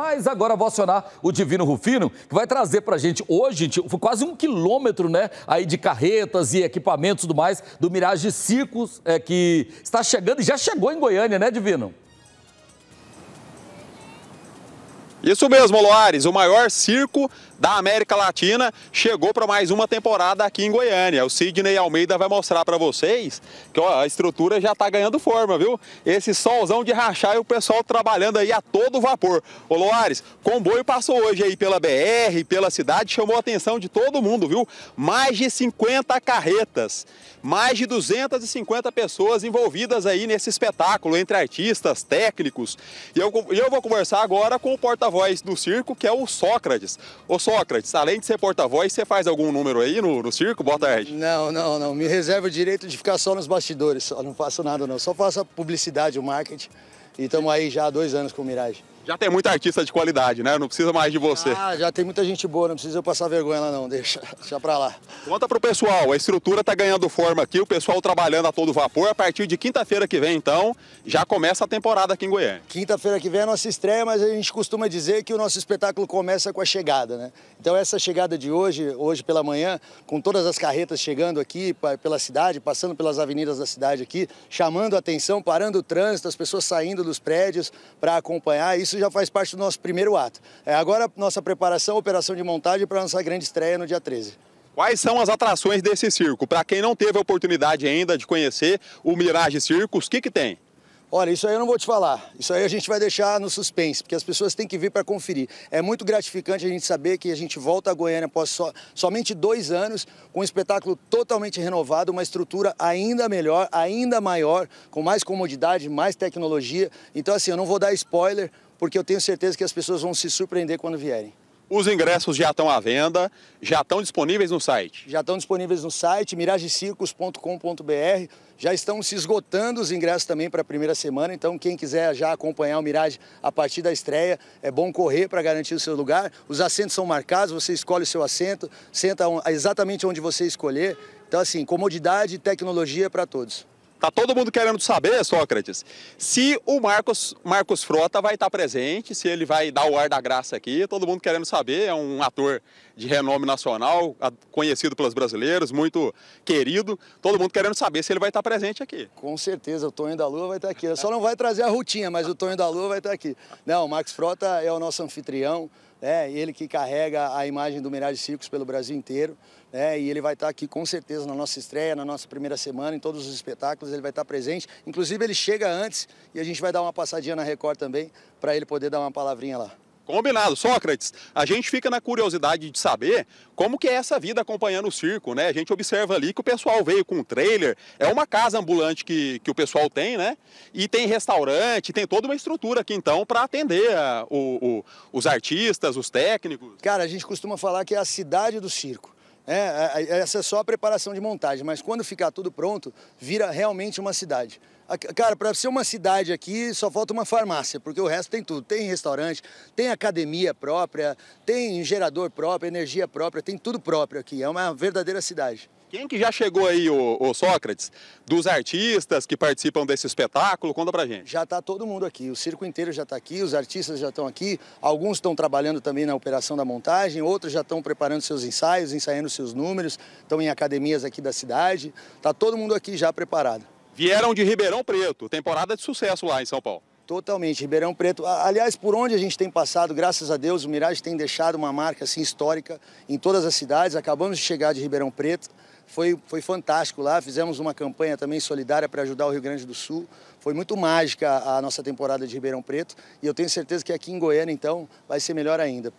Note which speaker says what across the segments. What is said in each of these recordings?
Speaker 1: Mas agora vou acionar o Divino Rufino, que vai trazer para a gente hoje, foi quase um quilômetro, né? Aí de carretas e equipamentos e tudo mais, do Mirage Circos, é, que está chegando e já chegou em Goiânia, né, Divino? Isso mesmo, Loares, o maior circo da América Latina chegou para mais uma temporada aqui em Goiânia. O Sidney Almeida vai mostrar para vocês que ó, a estrutura já está ganhando forma, viu? Esse solzão de rachar e o pessoal trabalhando aí a todo vapor. Ô Loares, comboio passou hoje aí pela BR, pela cidade, chamou a atenção de todo mundo, viu? Mais de 50 carretas, mais de 250 pessoas envolvidas aí nesse espetáculo, entre artistas, técnicos. E eu, eu vou conversar agora com o porta-voz porta-voz do circo, que é o Sócrates. Ô Sócrates, além de ser porta-voz, você faz algum número aí no, no, circo? Boa tarde.
Speaker 2: Não, não, não. Me reserva o direito de ficar só nos bastidores, só não faço nada não. Só faço a publicidade, o marketing. E estamos aí já há dois anos com o Mirage.
Speaker 1: Já tem muita artista de qualidade, né? Não precisa mais de você. Ah,
Speaker 2: já tem muita gente boa, não precisa eu passar vergonha lá não, deixa, deixa pra lá.
Speaker 1: Conta pro pessoal, a estrutura tá ganhando forma aqui, o pessoal trabalhando a todo vapor. A partir de quinta-feira que vem, então, já começa a temporada aqui em Goiânia.
Speaker 2: Quinta-feira que vem é a nossa estreia, mas a gente costuma dizer que o nosso espetáculo começa com a chegada, né? Então essa chegada de hoje, hoje pela manhã, com todas as carretas chegando aqui pela cidade, passando pelas avenidas da cidade aqui, chamando atenção, parando o trânsito, as pessoas saindo dos prédios para acompanhar. Isso já faz parte do nosso primeiro ato. É agora nossa preparação, operação de montagem para nossa grande estreia no dia 13.
Speaker 1: Quais são as atrações desse circo? Para quem não teve a oportunidade ainda de conhecer o Mirage Circos,
Speaker 2: o que, que tem? Olha, isso aí eu não vou te falar. Isso aí a gente vai deixar no suspense, porque as pessoas têm que vir para conferir. É muito gratificante a gente saber que a gente volta a Goiânia após so, somente dois anos, com um espetáculo totalmente renovado, uma estrutura ainda melhor, ainda maior, com mais comodidade, mais tecnologia. Então, assim, eu não vou dar spoiler, porque eu tenho certeza que as pessoas vão se surpreender quando vierem.
Speaker 1: Os ingressos já estão à venda, já estão disponíveis no site?
Speaker 2: Já estão disponíveis no site miragecircos.com.br. Já estão se esgotando os ingressos também para a primeira semana, então quem quiser já acompanhar o Mirage a partir da estreia, é bom correr para garantir o seu lugar. Os assentos são marcados, você escolhe o seu assento, senta exatamente onde você escolher. Então, assim, comodidade e tecnologia para todos. Tá todo mundo querendo
Speaker 1: saber, Sócrates, se o Marcos, Marcos Frota vai estar tá presente, se ele vai dar o ar da graça aqui. Todo mundo querendo saber, é um ator de renome nacional, conhecido pelos brasileiros, muito querido. Todo mundo querendo saber se ele vai estar presente aqui.
Speaker 2: Com certeza, o Tonho da Lua vai estar aqui. só não vai trazer a rotina, mas o Tonho da Lua vai estar aqui. Não, o Max Frota é o nosso anfitrião, né? ele que carrega a imagem do Mirage Circos pelo Brasil inteiro. Né? e ele vai estar aqui com certeza na nossa estreia, na nossa primeira semana, em todos os espetáculos, ele vai estar presente. Inclusive ele chega antes e a gente vai dar uma passadinha na Record também para ele poder dar uma palavrinha lá.
Speaker 1: Combinado. Sócrates, a gente fica na curiosidade de saber como que é essa vida acompanhando o circo, né? A gente observa ali que o pessoal veio com um trailer, é uma casa ambulante que, que o pessoal tem, né? E tem restaurante, tem toda uma estrutura aqui então para atender a, ah, o, o,
Speaker 2: os artistas, os técnicos. Cara, a gente costuma falar que é a cidade do circo. Né? É, é, essa é só a preparação de montagem, mas quando ficar tudo pronto, vira realmente uma cidade. Cara, para ser uma cidade aqui, só falta uma farmácia, porque o resto tem tudo. Tem restaurante, tem academia própria, tem gerador próprio, energia própria, tem tudo próprio aqui. É uma verdadeira cidade.
Speaker 1: Quem que já chegou aí, o, o, Sócrates, dos artistas que participam desse espetáculo? Conta pra gente.
Speaker 2: Já tá todo mundo aqui, o circo inteiro já tá aqui, os artistas já estão aqui, alguns estão trabalhando também na operação da montagem, outros já estão preparando seus ensaios, ensaiando seus números, estão em academias aqui da cidade. Tá todo mundo aqui já preparado
Speaker 1: vieram de Ribeirão Preto, temporada de sucesso lá em São Paulo.
Speaker 2: Totalmente, Ribeirão Preto. Aliás, por onde a gente tem passado, graças a Deus, o Mirage tem deixado uma marca assim, histórica em todas as cidades. Acabamos de chegar de Ribeirão Preto, foi, foi fantástico lá. Fizemos uma campanha também solidária para ajudar o Rio Grande do Sul. Foi muito mágica a nossa temporada de Ribeirão Preto e eu tenho certeza que aqui em Goiânia, então, vai ser melhor ainda.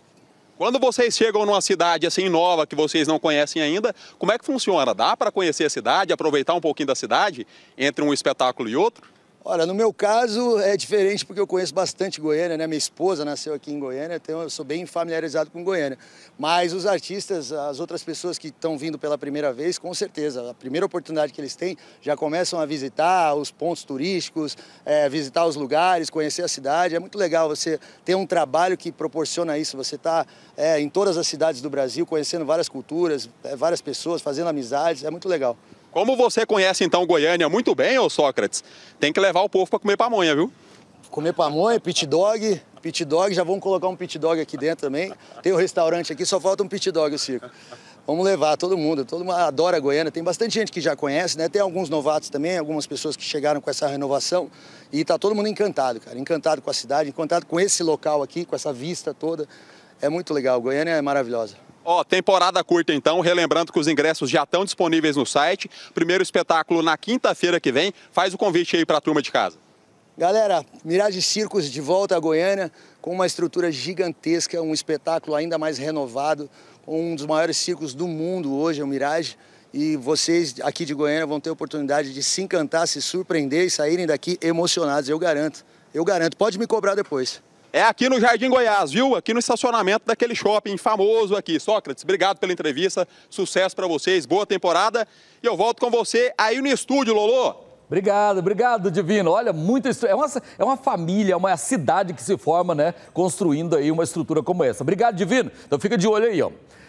Speaker 1: Quando vocês chegam numa cidade assim nova que vocês não conhecem ainda, como é que funciona? Dá para conhecer a cidade, aproveitar um pouquinho da cidade entre um espetáculo e outro?
Speaker 2: Olha, no meu caso é diferente porque eu conheço bastante Goiânia, né? Minha esposa nasceu aqui em Goiânia, então eu sou bem familiarizado com Goiânia. Mas os artistas, as outras pessoas que estão vindo pela primeira vez, com certeza, a primeira oportunidade que eles têm, já começam a visitar os pontos turísticos, é, visitar os lugares, conhecer a cidade. É muito legal você ter um trabalho que proporciona isso. Você está é, em todas as cidades do Brasil, conhecendo várias culturas, é, várias pessoas, fazendo amizades. É muito legal.
Speaker 1: Como você conhece então Goiânia muito bem, ô Sócrates,
Speaker 2: tem que levar o povo para comer pamonha, viu? Comer pamonha, pit dog, pit dog, já vamos colocar um pit dog aqui dentro também. Tem um restaurante aqui, só falta um pit dog, o Cico. Vamos levar todo mundo, todo mundo adora Goiânia, tem bastante gente que já conhece, né? Tem alguns novatos também, algumas pessoas que chegaram com essa renovação e tá todo mundo encantado, cara, encantado com a cidade, encantado com esse local aqui, com essa vista toda. É muito legal, Goiânia é maravilhosa.
Speaker 1: Ó, temporada curta então, relembrando que os ingressos já estão disponíveis no site. Primeiro espetáculo na quinta-feira que vem. Faz o convite aí para a turma de casa.
Speaker 2: Galera, Mirage Circos de volta a Goiânia com uma estrutura gigantesca, um espetáculo ainda mais renovado, um dos maiores circos do mundo hoje, é o Mirage. E vocês aqui de Goiânia vão ter a oportunidade de se encantar, se surpreender e saírem daqui emocionados, eu garanto. Eu garanto. Pode me cobrar depois. É aqui no Jardim Goiás,
Speaker 1: viu? Aqui no estacionamento daquele shopping famoso aqui. Sócrates, obrigado pela entrevista. Sucesso para vocês, boa temporada. E eu volto com você aí no estúdio, Lolo. Obrigado, obrigado, Divino. Olha, muita é uma, é uma família, é uma cidade que se forma, né? Construindo aí uma estrutura como essa. Obrigado, Divino. Então fica de olho aí, ó.